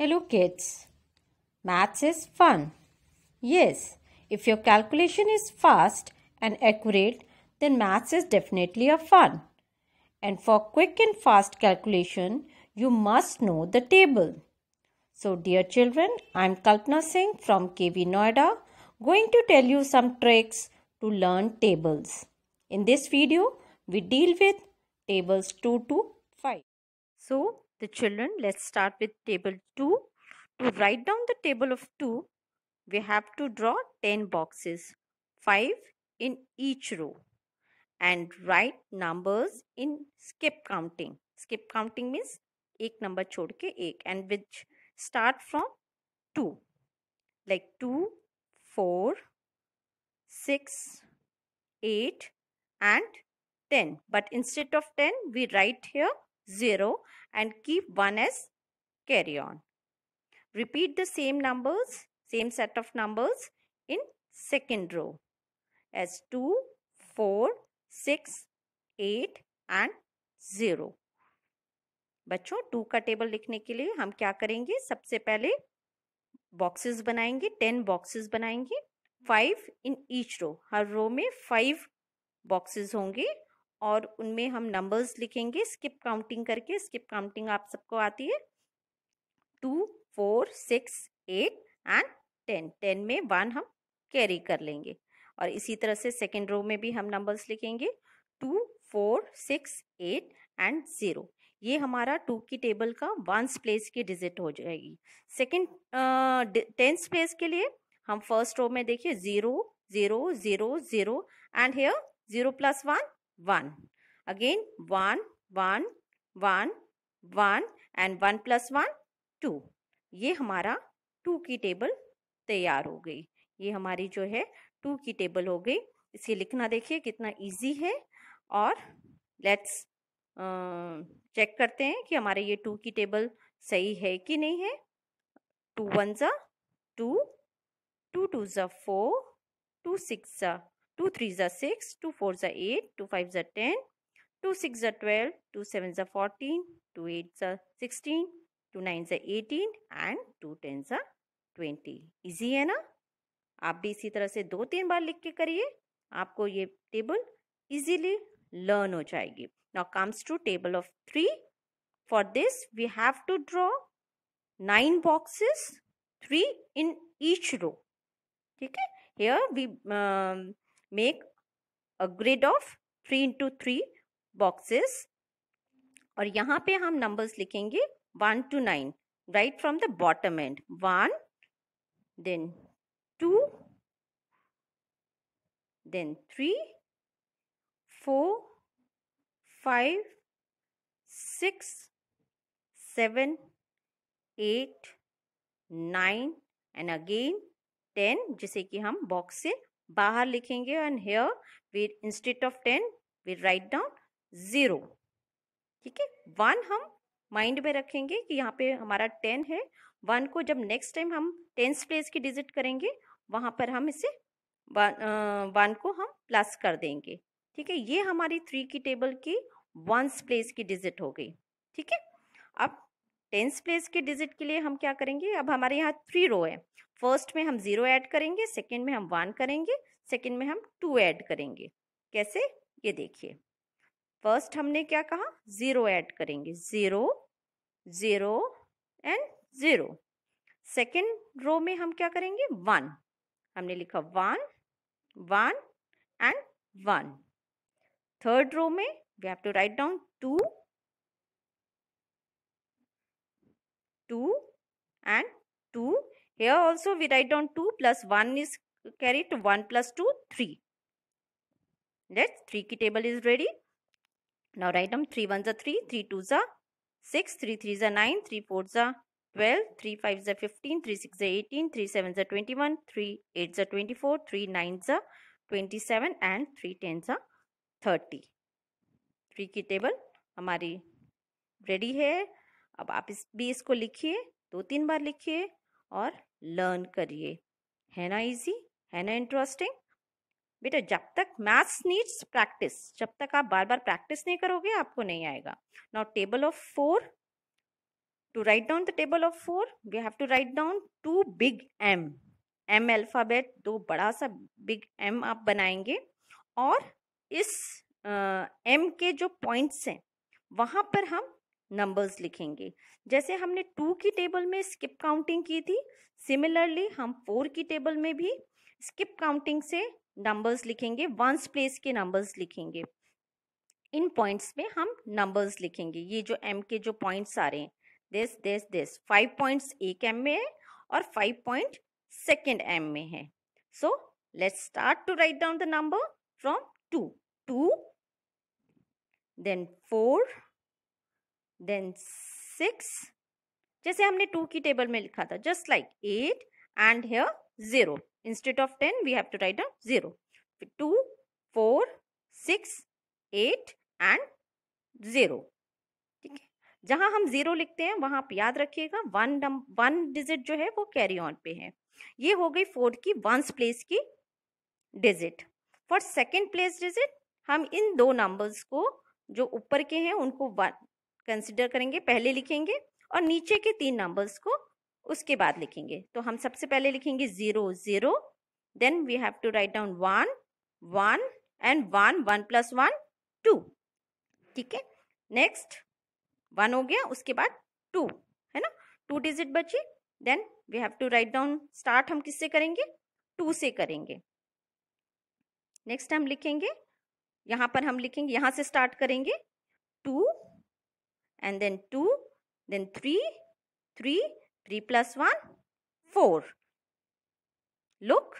Hello kids. Maths is fun. Yes, if your calculation is fast and accurate, then maths is definitely a fun. And for quick and fast calculation, you must know the table. So dear children, I am Kalpana Singh from KV Noida going to tell you some tricks to learn tables. In this video, we deal with tables 2 to 5. So the children let's start with table 2 to write down the table of 2 we have to draw 10 boxes 5 in each row and write numbers in skip counting skip counting means ek number chhod ke ek and which start from 2 like 2 4 6 8 and 10 but instead of 10 we write here zero and keep one as carry on. Repeat the same numbers, same set of numbers in second row as 2, 4, 6, 8 and 0. बच्चों 2 का table लिखने के लिए हम क्या करेंगे सबसे पहले बॉक्सेस बनाएंगे 10 बॉक्सेस बनाएंगे 5 इन ईच रो हर रो में 5 बॉक्सेस होंगे और उनमें हम नंबर्स लिखेंगे स्किप काउंटिंग करके स्किप काउंटिंग आप सबको आती है two four six eight and ten ten में वन हम कैरी कर लेंगे और इसी तरह से सेकेंड रो में भी हम नंबर्स लिखेंगे two four six eight and zero ये हमारा टू की टेबल का वंस प्लेस की डिजिट हो जाएगी सेकेंड टेंस प्लेस के लिए हम फर्स्ट रो में देखिए zero zero zero zero and here zero plus one 1. Again 1, 1, 1, 1 and 1 plus 1, 2. ये हमारा 2 की टेबल तैयार हो गई ये हमारी जो है 2 की टेबल हो गई इसे लिखना देखिए कितना इजी है और लेट्स चेक करते हैं कि हमारे ये टू की टेबल सही है कि नहीं है टू वन ज़ा टू टू टू ज़ा फोर टू सिक्स ज़ा टू थ्री ज़ा सिक्स टू फोर ज़ा एट टू फाइव ज़ा टेन टू सिक्स ज़ा ट्वेल्व टू सेवन ज़ा फोर्टीन टू एट ज़ा सिक्सटीन टू नाइन ज़ा एटीन एंड टू टेन ज़ा ट्वेंटी ईजी है ना आप भी इसी तरह से दो तीन बार लिख के करिए आपको ये टेबल इजीली लर्न हो जाएगी now comes to table of three for this we have to draw nine boxes three in each row ठीक है we we um, make a grid of three into three boxes और यहाँ पे हम numbers लिखेंगे one to nine right from the bottom and one then two then three four five six seven eight nine and again ten जिसे कि हम box से बाहर लिखेंगे and here we instead of ten we write down zero ठीक है one हम mind में रखेंगे कि यहाँ पे हमारा टेन है वन को जब नेक्स्ट टाइम हम टेंस प्लेस की डिजिट करेंगे वहाँ पर हम इसे वन को हम प्लस कर देंगे ठीक है ये हमारी थ्री की टेबल की वंस प्लेस की डिजिट हो गई ठीक है अब टेंस प्लेस की डिजिट के लिए हम क्या करेंगे अब हमारे यहाँ थ्री रो है फर्स्ट में हम ज़ीरो ऐड करेंगे सेकेंड में हम वन करेंगे सेकेंड में हम टू ऐड करेंगे कैसे ये देखिए फर्स्ट हमने क्या कहा ज़ीरो ऐड करेंगे zero zero and zero second row में हम क्या करेंगे वन हमने लिखा one one and one third row में we have to write down two two and two Here also we write down 2 plus 1 is carried to 1 plus 2, 3. Let's 3 key table is ready. Now write down 3 ones are 3, 3 twos are 6, 3 3s are 9, 3 4s are 12, 3 5s are 15, 3 6s are 18, 3 7s are 21, 3 8s are 24, 3 9s are 27 and 3 10s are 30. 3 key table हमारी ready है अब आप इस भी इसको लिखिए दो तीन बार लिखिए और लर्न करिए है ना इजी है ना इंटरेस्टिंग बेटा जब तक मैथ्स नीड्स प्रैक्टिस जब तक आप बार बार प्रैक्टिस नहीं करोगे आपको नहीं आएगा now table of four to write down the table of four we have to write down two big M M alphabet दो बड़ा सा बिग एम आप बनाएंगे और इस एम uh, के जो पॉइंट्स हैं वहां पर हम नंबर्स लिखेंगे जैसे हमने टू की टेबल में स्किप काउंटिंग की थी सिमिलरली हम फोर की टेबल में भी स्किप काउंटिंग से नंबर्स लिखेंगे वंस प्लेस के नंबर्स लिखेंगे इन पॉइंट्स में हम नंबर्स लिखेंगे ये जो एम के जो पॉइंट्स आ रहे हैं this this this five points एक एम में है और फाइव पॉइंट सेकेंड एम में है so let's start to write down the number from two two then four then six जैसे हमने टू की टेबल में लिखा था just like eight and here zero instead of ten we have to write a zero two four six eight and zero ठीक है जहाँ हम ज़ीरो लिखते हैं वहाँ आप याद रखिएगा वन नम वन डिजिट जो है वो कैरी ऑन पे है ये हो गई फोर्थ की वंस प्लेस की digit for second place digit हम इन दो नंबर्स को जो ऊपर के हैं उनको वन कंसिडर करेंगे पहले लिखेंगे और नीचे के तीन नंबर्स को उसके बाद लिखेंगे तो हम सबसे पहले लिखेंगे zero zero then we have to write down one one and one one plus one two ठीक है नेक्स्ट वन हो गया उसके बाद टू है ना टू डिजिट बची then we have to write down start हम किससे करेंगे टू से करेंगे नेक्स्ट हम लिखेंगे यहाँ पर हम लिखेंगे यहाँ से स्टार्ट करेंगे two and then 2, then 3, 3, 3 plus 1, 4. Look,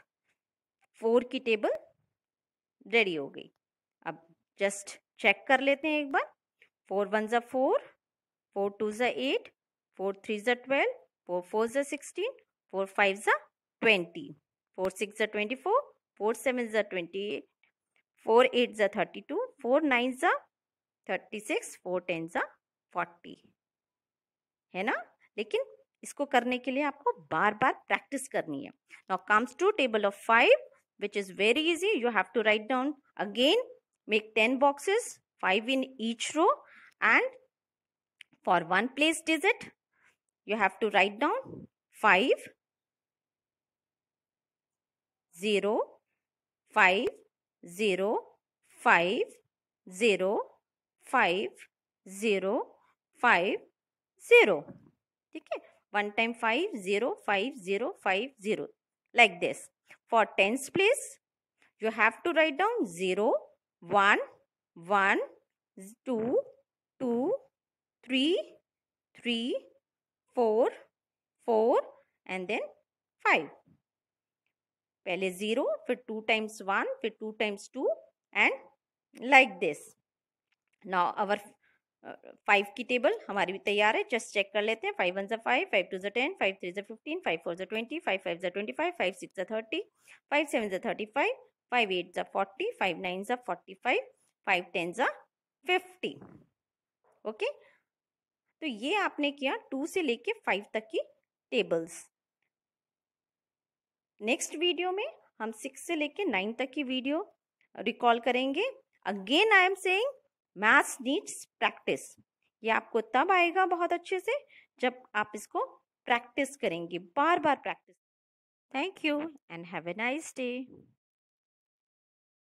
4 की टेबल रेडी हो गई अब जस्ट चेक कर लेते हैं एक बार फोर वन ज़ा फोर फोर टू ज़ा एट फोर थ्री ज़ा ट्वेल्व फोर फोर ज़ा सिक्सटीन फोर फाइव ज़ा ट्वेंटी फोर सिक्स ज़ा ट्वेंटी फोर फोर सेवन ज़ा ट्वेंटी एट फोर एट ज़ा थर्टी टू फोर नाइन ज़ा थर्टी सिक्स फोर टेन ज़ा forty है ना लेकिन इसको करने के लिए आपको बार बार प्रैक्टिस करनी है now comes to table of five which is very easy you have to write down again make ten boxes five in each row and for one place it you have to write down five zero five zero five zero five zero five zero One time one time five zero five zero like this. For tens place, you have to write down 0, 1, 1, 2, 2, 3, 3, 4, 4 and then 5. पहले 0, फिर 2 times 1, फिर 2 times 2 and like this. Now our five की table हमारी भी तैयार है just check कर लेते हैं फाइव वन जै फाइव फाइव टू जो टेन फाइव थ्री जो फिफ्टीन फाइव फोर जो ट्वेंटी फाइव फाइव जो ट्वेंटी फाइव फाइव सिक्स ज़ा थर्टी फाइव सेवन ज़ा थर्टी फाइव फाइव एट ज़ा फोर्टी फाइव नाइन ज़ा फोर्टी फाइव फाइव टेन ज़ा फिफ्टी ओके तो ये आपने किया टू से लेके फाइव तक की टेबल्स नेक्स्ट वीडियो में हम सिक्स से लेके नाइन तक की वीडियो रिकॉल करेंगे again I am saying maths needs practice ये आपको तब आएगा बहुत अच्छे से जब आप इसको प्रैक्टिस करेंगे बार बार practice thank you and have a nice day